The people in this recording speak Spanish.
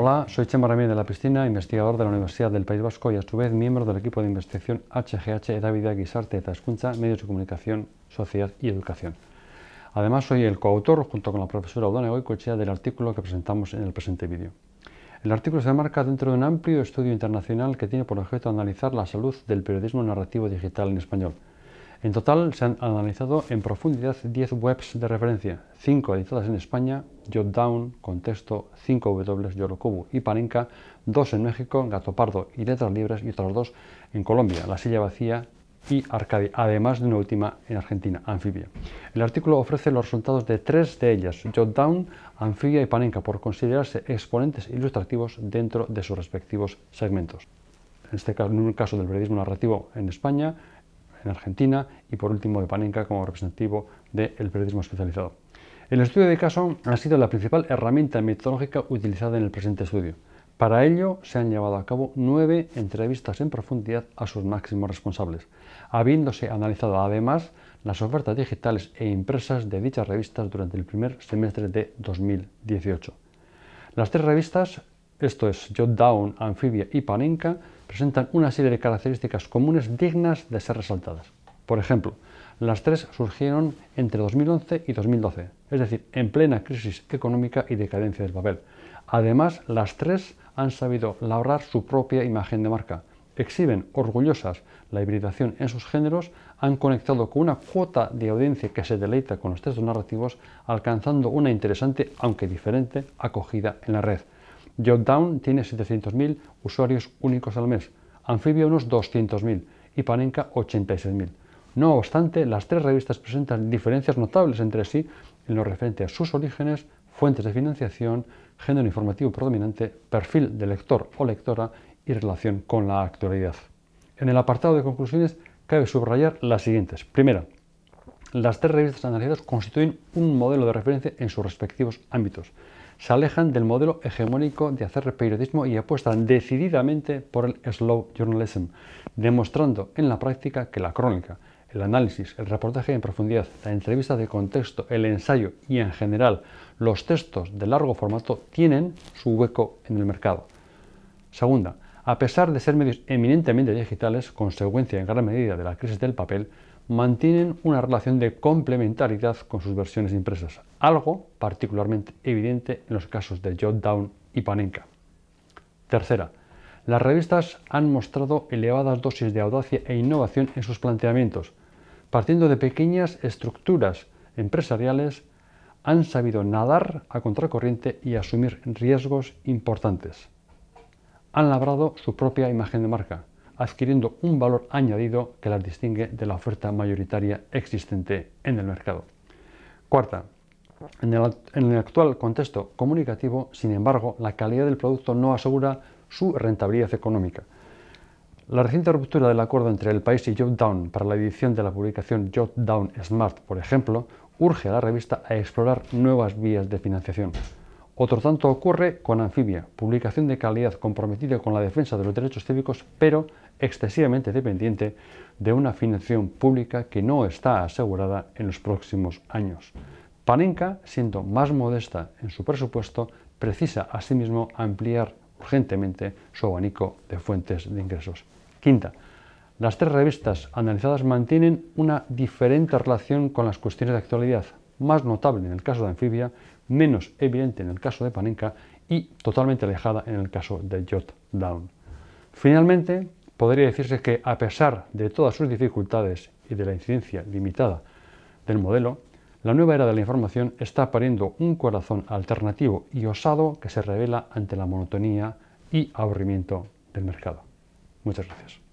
Hola, soy Chema Ramírez de la Piscina, investigador de la Universidad del País Vasco y a su vez miembro del equipo de investigación HGH e David Guisarte de Tascuncha, Medios de Comunicación, Sociedad y Educación. Además, soy el coautor, junto con la profesora Odona Goicoechea, del artículo que presentamos en el presente vídeo. El artículo se enmarca dentro de un amplio estudio internacional que tiene por objeto analizar la salud del periodismo narrativo digital en español – en total se han analizado en profundidad 10 webs de referencia, 5 editadas en España, Jotdown, Contexto, 5W, Yorokubu y Palenca, 2 en México, Gato Pardo y Letras Libres y otras 2 en Colombia, La Silla Vacía y Arcadia, además de una última en Argentina, Anfibia. El artículo ofrece los resultados de tres de ellas, Jotdown, Anfibia y Panenka, por considerarse exponentes ilustrativos dentro de sus respectivos segmentos. En este caso, en un caso del periodismo narrativo en España, en Argentina y por último de Panenka como representativo del periodismo especializado. El estudio de caso ha sido la principal herramienta metodológica utilizada en el presente estudio. Para ello se han llevado a cabo nueve entrevistas en profundidad a sus máximos responsables, habiéndose analizado además las ofertas digitales e impresas de dichas revistas durante el primer semestre de 2018. Las tres revistas, esto es Jot Down, Amphibia y Panenka, presentan una serie de características comunes dignas de ser resaltadas. Por ejemplo, las tres surgieron entre 2011 y 2012, es decir, en plena crisis económica y decadencia del papel. Además, las tres han sabido labrar su propia imagen de marca. Exhiben orgullosas la hibridación en sus géneros, han conectado con una cuota de audiencia que se deleita con los textos narrativos, alcanzando una interesante, aunque diferente, acogida en la red. Jotdown tiene 700.000 usuarios únicos al mes, Amphibia unos 200.000 y Panenka 86.000. No obstante, las tres revistas presentan diferencias notables entre sí en lo referente a sus orígenes, fuentes de financiación, género informativo predominante, perfil de lector o lectora y relación con la actualidad. En el apartado de conclusiones cabe subrayar las siguientes. Primera, las tres revistas analizadas constituyen un modelo de referencia en sus respectivos ámbitos se alejan del modelo hegemónico de hacer periodismo y apuestan decididamente por el slow journalism, demostrando en la práctica que la crónica, el análisis, el reportaje en profundidad, la entrevista de contexto, el ensayo y en general los textos de largo formato tienen su hueco en el mercado. Segunda, a pesar de ser medios eminentemente digitales, consecuencia en gran medida de la crisis del papel, mantienen una relación de complementariedad con sus versiones impresas, algo particularmente evidente en los casos de Jotdown y Panenka. Tercera, las revistas han mostrado elevadas dosis de audacia e innovación en sus planteamientos. Partiendo de pequeñas estructuras empresariales, han sabido nadar a contracorriente y asumir riesgos importantes. Han labrado su propia imagen de marca, adquiriendo un valor añadido que las distingue de la oferta mayoritaria existente en el mercado. Cuarta, en el, actual contexto comunicativo, sin embargo, la calidad del producto no asegura su rentabilidad económica. La reciente ruptura del acuerdo entre el país y Jotdown para la edición de la publicación Jotdown Smart, por ejemplo, urge a la revista a explorar nuevas vías de financiación. Otro tanto ocurre con Anfibia, publicación de calidad comprometida con la defensa de los derechos cívicos, pero excesivamente dependiente de una financiación pública que no está asegurada en los próximos años. Panenka, siendo más modesta en su presupuesto, precisa asimismo ampliar urgentemente su abanico de fuentes de ingresos. Quinta, las tres revistas analizadas mantienen una diferente relación con las cuestiones de actualidad, más notable en el caso de anfibia, menos evidente en el caso de panenka y totalmente alejada en el caso de Jot Down. Finalmente, podría decirse que a pesar de todas sus dificultades y de la incidencia limitada del modelo, la nueva era de la información está pariendo un corazón alternativo y osado que se revela ante la monotonía y aburrimiento del mercado. Muchas gracias.